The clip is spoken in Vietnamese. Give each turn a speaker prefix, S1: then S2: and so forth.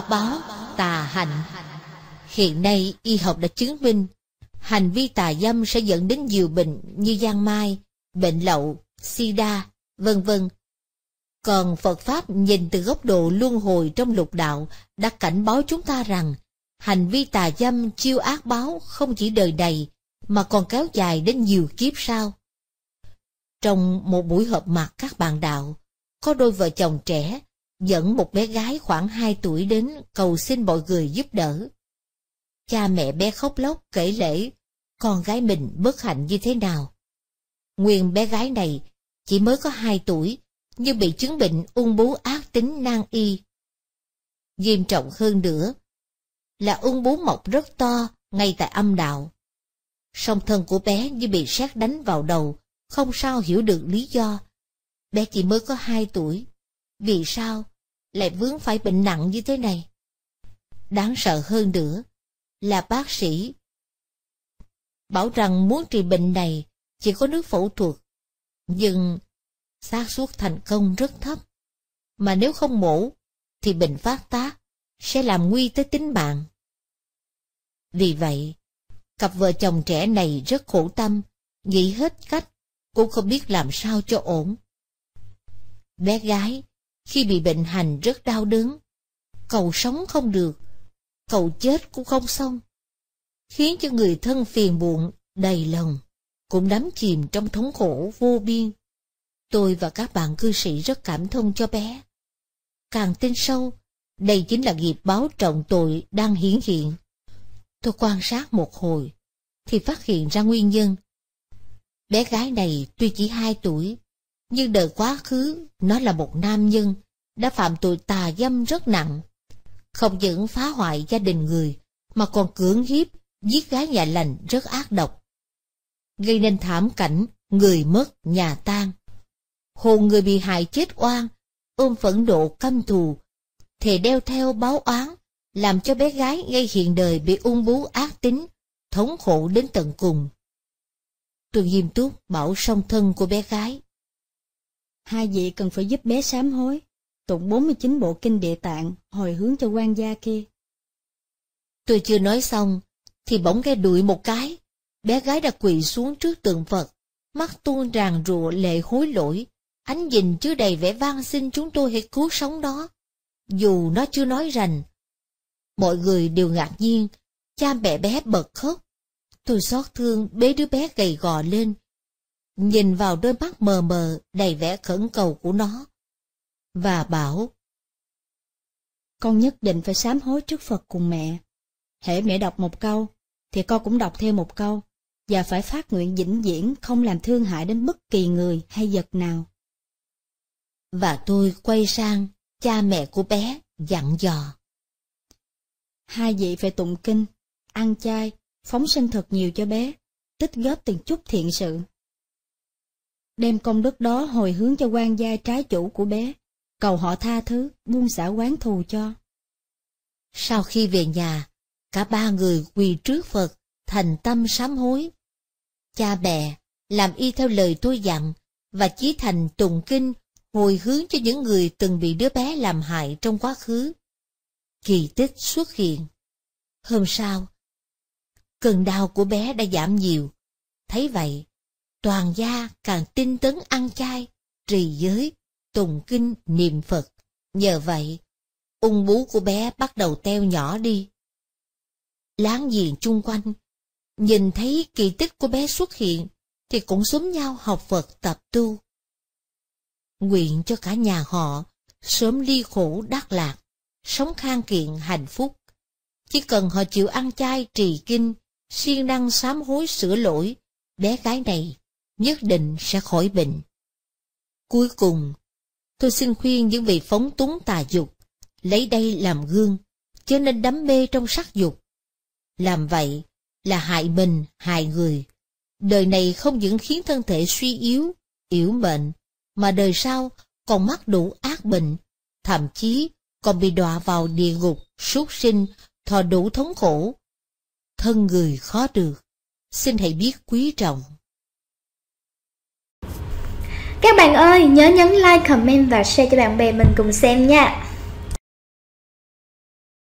S1: quả báo tà hạnh hiện nay y học đã chứng minh hành vi tà dâm sẽ dẫn đến nhiều bệnh như giang mai bệnh lậu sida vân vân còn phật pháp nhìn từ góc độ luân hồi trong lục đạo đã cảnh báo chúng ta rằng hành vi tà dâm chiêu ác báo không chỉ đời này mà còn kéo dài đến nhiều kiếp sau trong một buổi họp mặt các bạn đạo có đôi vợ chồng trẻ dẫn một bé gái khoảng 2 tuổi đến cầu xin mọi người giúp đỡ. Cha mẹ bé khóc lóc kể lễ con gái mình bất hạnh như thế nào. Nguyên bé gái này chỉ mới có 2 tuổi nhưng bị chứng bệnh ung bú ác tính nan y. Nghiêm trọng hơn nữa là ung bú mọc rất to ngay tại âm đạo. Song thân của bé như bị sét đánh vào đầu, không sao hiểu được lý do. Bé chỉ mới có 2 tuổi vì sao lại vướng phải bệnh nặng như thế này? Đáng sợ hơn nữa là bác sĩ bảo rằng muốn trị bệnh này chỉ có nước phẫu thuật, nhưng xác suất thành công rất thấp. Mà nếu không mổ, thì bệnh phát tác sẽ làm nguy tới tính mạng. Vì vậy, cặp vợ chồng trẻ này rất khổ tâm, nghĩ hết cách, cũng không biết làm sao cho ổn. Bé gái khi bị bệnh hành rất đau đớn. Cầu sống không được, cầu chết cũng không xong. Khiến cho người thân phiền muộn, đầy lòng, cũng đắm chìm trong thống khổ vô biên. Tôi và các bạn cư sĩ rất cảm thông cho bé. Càng tin sâu, đây chính là nghiệp báo trọng tội đang hiển hiện. Tôi quan sát một hồi, thì phát hiện ra nguyên nhân. Bé gái này tuy chỉ hai tuổi, nhưng đời quá khứ, nó là một nam nhân, đã phạm tội tà dâm rất nặng. Không những phá hoại gia đình người, mà còn cưỡng hiếp, giết gái nhà lành rất ác độc. Gây nên thảm cảnh, người mất, nhà tan. Hồn người bị hại chết oan, ôm phẫn độ căm thù, thề đeo theo báo oán, làm cho bé gái ngay hiện đời bị ung bú ác tính, thống khổ đến tận cùng. Tôi nghiêm túc bảo song thân của bé gái Hai vị cần phải giúp bé sám hối, tụng 49 bộ kinh địa tạng hồi hướng cho quan gia kia. Tôi chưa nói xong, thì bỗng nghe đuổi một cái. Bé gái đã quỳ xuống trước tượng Phật, mắt tuôn ràng rụa lệ hối lỗi, ánh nhìn chứa đầy vẻ van xin chúng tôi hãy cứu sống nó. Dù nó chưa nói rành, mọi người đều ngạc nhiên, cha mẹ bé bật khóc. Tôi xót thương bế đứa bé gầy gò lên, nhìn vào đôi mắt mờ mờ đầy vẻ khẩn cầu của nó, và bảo. Con nhất định phải sám hối trước Phật cùng mẹ. Hễ mẹ đọc một câu, thì con cũng đọc thêm một câu, và phải phát nguyện vĩnh viễn không làm thương hại đến bất kỳ người hay vật nào. Và tôi quay sang cha mẹ của bé dặn dò. Hai vị phải tụng kinh, ăn chay, phóng sinh thật nhiều cho bé, tích góp từng chút thiện sự đem công đức đó hồi hướng cho quan gia trái chủ của bé, cầu họ tha thứ, buông xả quán thù cho. Sau khi về nhà, cả ba người quỳ trước Phật, thành tâm sám hối. Cha mẹ, làm y theo lời tôi dặn, và chí thành tụng kinh, hồi hướng cho những người từng bị đứa bé làm hại trong quá khứ. Kỳ tích xuất hiện. Hôm sau, cơn đau của bé đã giảm nhiều. Thấy vậy, toàn gia càng tinh tấn ăn chay, trì giới, tùng kinh niệm Phật. Nhờ vậy, ung bú của bé bắt đầu teo nhỏ đi. Láng giềng chung quanh, nhìn thấy kỳ tích của bé xuất hiện, thì cũng xúm nhau học Phật tập tu. Nguyện cho cả nhà họ sớm ly khổ đắc lạc, sống khang kiện hạnh phúc. Chỉ cần họ chịu ăn chay trì kinh, siêng năng sám hối sửa lỗi, bé gái này nhất định sẽ khỏi bệnh. Cuối cùng, tôi xin khuyên những vị phóng túng tà dục, lấy đây làm gương, cho nên đắm mê trong sắc dục. Làm vậy là hại mình, hại người. Đời này không những khiến thân thể suy yếu, yếu mệnh, mà đời sau còn mắc đủ ác bệnh, thậm chí còn bị đọa vào địa ngục, súc sinh, thọ đủ thống khổ. Thân người khó được, xin hãy biết quý trọng. Các bạn ơi, nhớ nhấn like, comment và share cho bạn bè mình cùng xem nha.